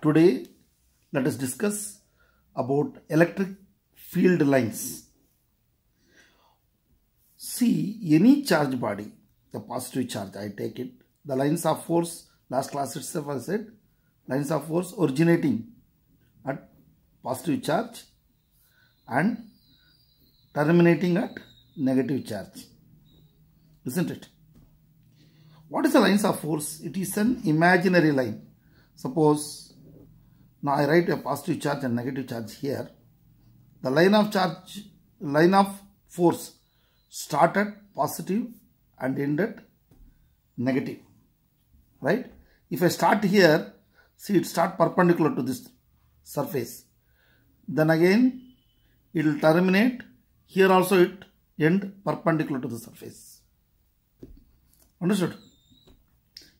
Today, let us discuss about electric field lines. See, any charge body, the positive charge, I take it, the lines of force, last class itself I said, lines of force originating at positive charge and terminating at negative charge. Isn't it? What is the lines of force? It is an imaginary line Suppose now I write a positive charge and negative charge here. The line of charge, line of force started positive and ended negative. Right? If I start here, see it start perpendicular to this surface. Then again, it will terminate. Here also it end perpendicular to the surface. Understood?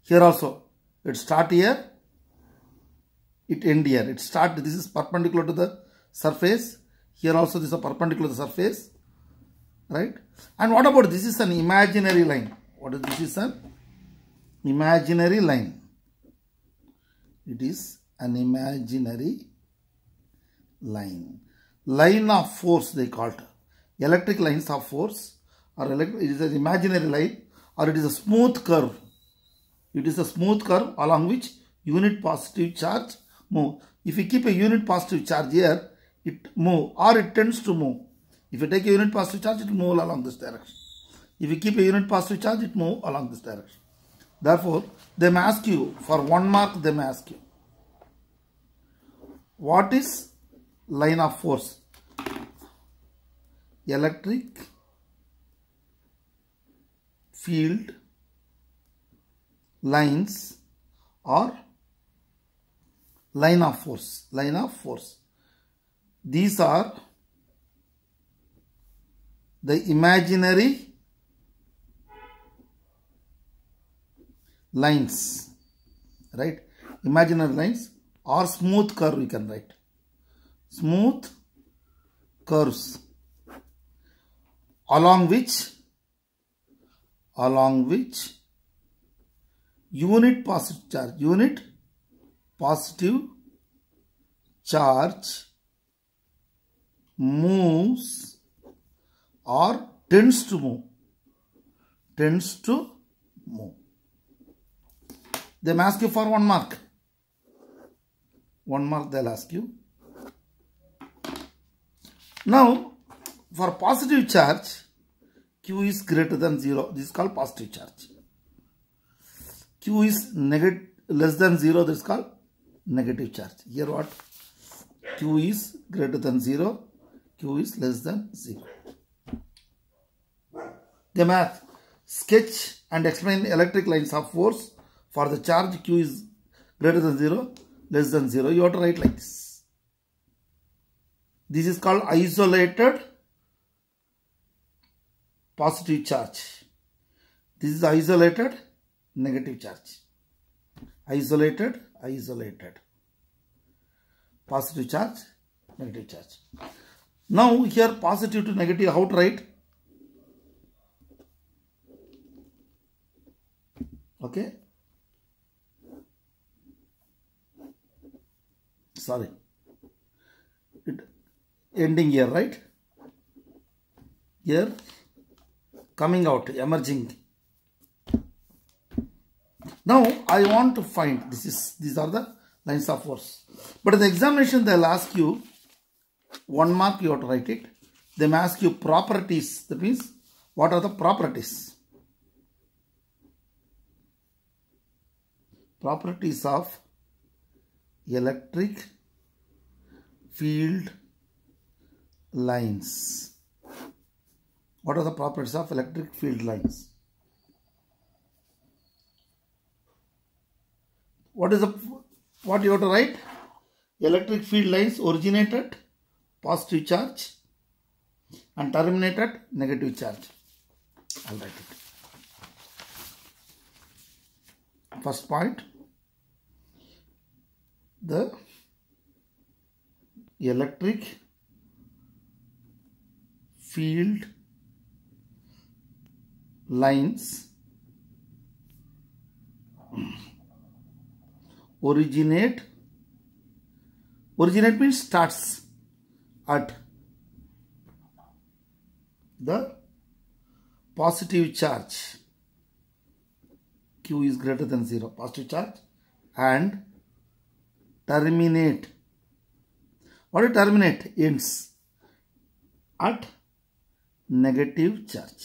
Here also, it start here, it end here it start this is perpendicular to the surface here also this is perpendicular to the surface right and what about this is an imaginary line what is this is an imaginary line it is an imaginary line line of force they call it. electric lines of force or it is an imaginary line or it is a smooth curve it is a smooth curve along which unit positive charge move. If we keep a unit positive charge here, it move or it tends to move. If you take a unit positive charge, it will move along this direction. If you keep a unit positive charge, it move along this direction. Therefore, they may ask you, for one mark, they may ask you, what is line of force? Electric field lines or line of force line of force these are the imaginary lines right imaginary lines or smooth curve we can write smooth curves along which along which unit positive charge unit positive charge moves or tends to move tends to move they'll ask you for one mark one mark they'll ask you now for positive charge q is greater than 0 this is called positive charge q is negative less than 0 this is called negative charge. Here what? Q is greater than 0, Q is less than 0. The math. Sketch and explain electric lines of force for the charge Q is greater than 0, less than 0. You have to write like this. This is called isolated positive charge. This is isolated negative charge. Isolated isolated. Positive charge, negative charge. Now here positive to negative, how to write? Okay. Sorry. It ending here, right? Here coming out, emerging now I want to find, this is, these are the lines of force. But in the examination they'll ask you, one mark you have to write it. They may ask you properties, that means what are the properties? Properties of electric field lines. What are the properties of electric field lines? what is the what you have to write electric field lines originated positive charge and terminated negative charge i'll write it first point the electric field lines originate originate means starts at the positive charge q is greater than 0 positive charge and terminate what is terminate ends at negative charge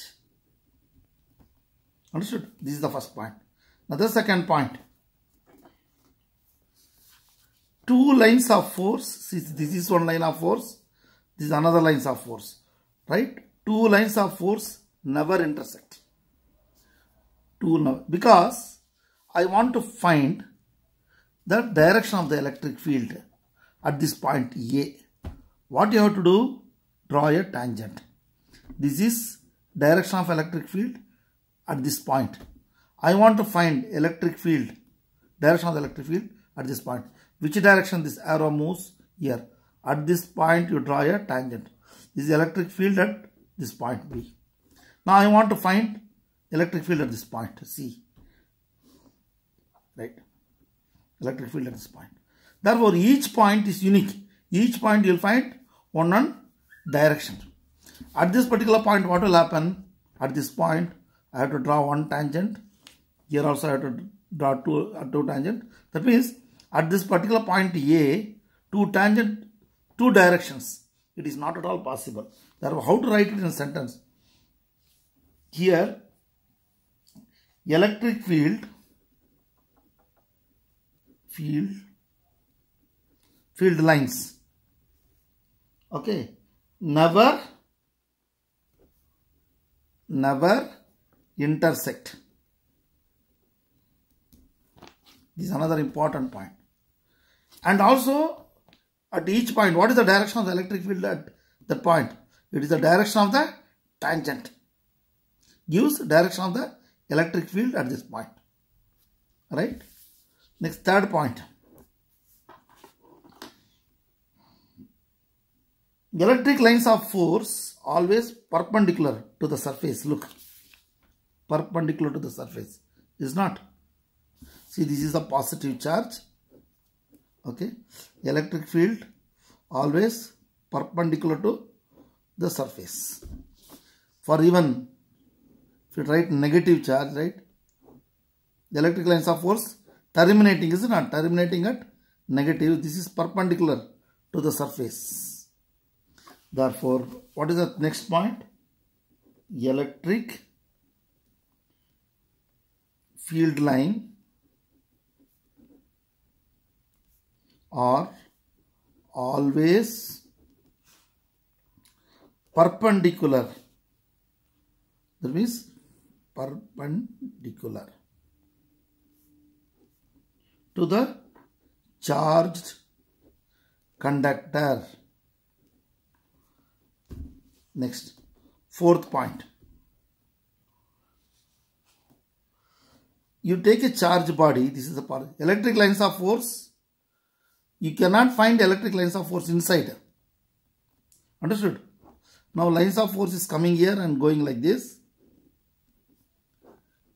understood this is the first point now the second point two lines of force. This is one line of force. This is another lines of force. Right? Two lines of force never intersect. Two never. Because I want to find the direction of the electric field at this point A. What you have to do? Draw a tangent. This is direction of electric field at this point. I want to find electric field, direction of the electric field at this point which direction this arrow moves here. At this point, you draw a tangent. This is electric field at this point B. Now, I want to find electric field at this point C. Right? Electric field at this point. Therefore, each point is unique. Each point you will find one on direction. At this particular point, what will happen? At this point, I have to draw one tangent. Here also I have to draw two, uh, two tangent. That means at this particular point A, two tangent, two directions. It is not at all possible. Therefore, how to write it in a sentence? Here, electric field, field, field lines, okay, never, never intersect. This is another important point. And also at each point, what is the direction of the electric field at that point? It is the direction of the tangent. Gives direction of the electric field at this point. Right? Next, third point. Electric lines of force always perpendicular to the surface. Look, perpendicular to the surface. Is not. See, this is a positive charge okay electric field always perpendicular to the surface for even if you write negative charge right the electric lines of force terminating is not terminating at negative this is perpendicular to the surface therefore what is the next point electric field line are always perpendicular. That means perpendicular to the charged conductor. Next, fourth point. You take a charged body, this is the part. Electric lines of force you cannot find electric lines of force inside. Understood? Now lines of force is coming here and going like this.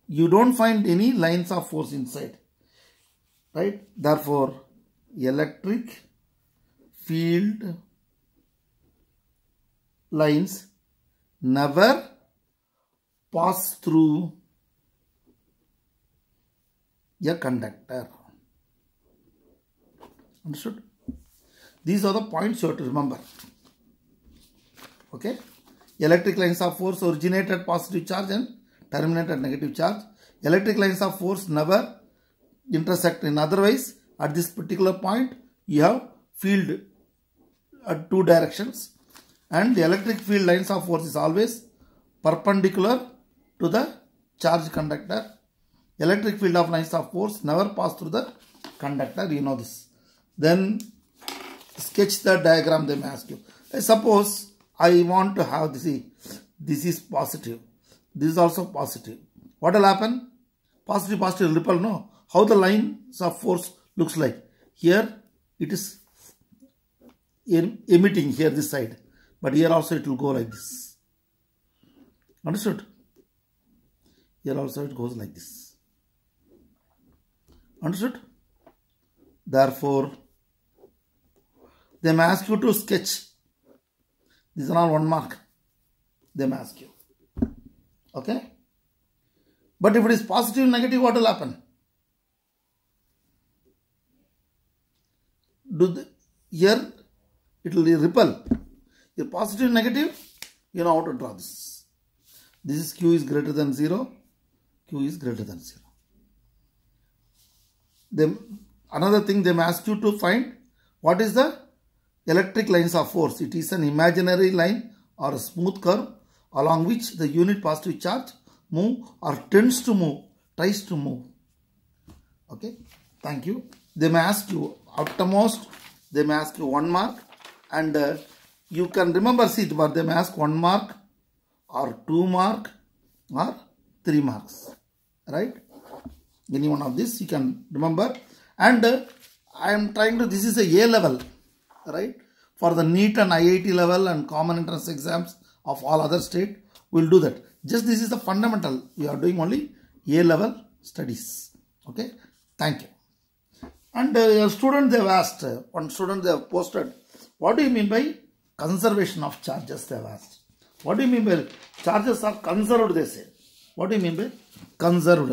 You don't find any lines of force inside. Right? Therefore, electric field lines never pass through a conductor. Understood? These are the points you have to remember. Okay? Electric lines of force originate at positive charge and terminate at negative charge. Electric lines of force never intersect in otherwise at this particular point you have field at uh, two directions and the electric field lines of force is always perpendicular to the charge conductor. Electric field of lines of force never pass through the conductor, you know this. Then sketch the diagram they may ask you. Suppose I want to have this. This is positive. This is also positive. What will happen? Positive, positive, ripple, no? How the lines of force looks like. Here it is emitting here this side. But here also it will go like this. Understood? Here also it goes like this. Understood? Therefore, they may ask you to sketch. These are all one mark. They may ask you. Okay? But if it is positive, negative, what will happen? Do the, here it will ripple. If positive, negative, you know how to draw this. This is q is greater than 0. q is greater than 0. Then another thing they may ask you to find what is the electric lines of force. It is an imaginary line or a smooth curve along which the unit positive charge move or tends to move, tries to move. Okay, thank you. They may ask you uttermost, they may ask you one mark and uh, you can remember seat but they may ask one mark or two mark or three marks. Right? Any one of this you can remember and uh, I am trying to, this is a A level right? For the NEET and IIT level and common entrance exams of all other state, we'll do that. Just this is the fundamental. We are doing only A level studies. Okay. Thank you. And uh, student they've asked, uh, one student they have posted, what do you mean by conservation of charges they've asked? What do you mean by charges are conserved they say? What do you mean by conserved?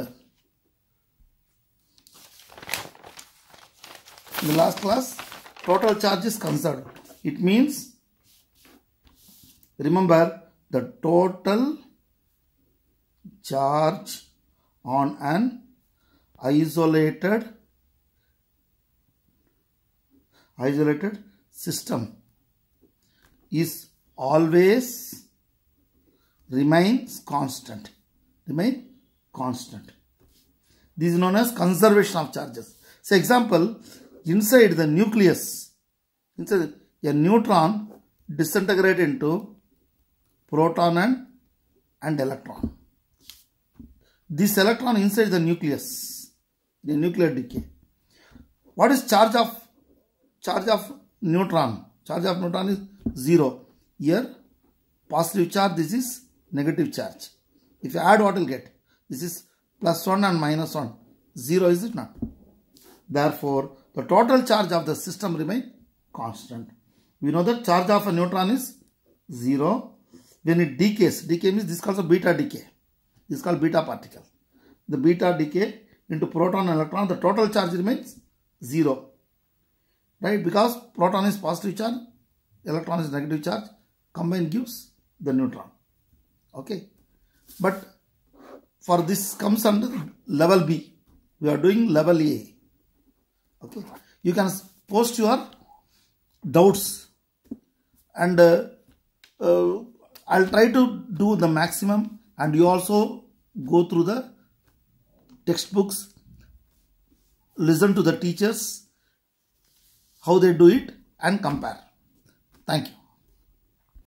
In the last class, total charge is concerned. It means, remember, the total charge on an isolated isolated system is always remains constant remain constant this is known as conservation of charges so example inside the nucleus, inside a neutron disintegrate into proton and, and electron. This electron inside the nucleus, the nuclear decay. What is charge of charge of neutron? Charge of neutron is zero. Here positive charge, this is negative charge. If you add what will get? This is plus 1 and minus 1. 0 is it not? Therefore, the total charge of the system remain constant. We know that charge of a neutron is 0. When it decays, decay means this called beta decay. This is called beta particle. The beta decay into proton and electron, the total charge remains 0. Right? Because proton is positive charge, electron is negative charge, combined gives the neutron. Okay? But for this comes under level B. We are doing level A okay you can post your doubts and uh, uh, i'll try to do the maximum and you also go through the textbooks listen to the teachers how they do it and compare thank you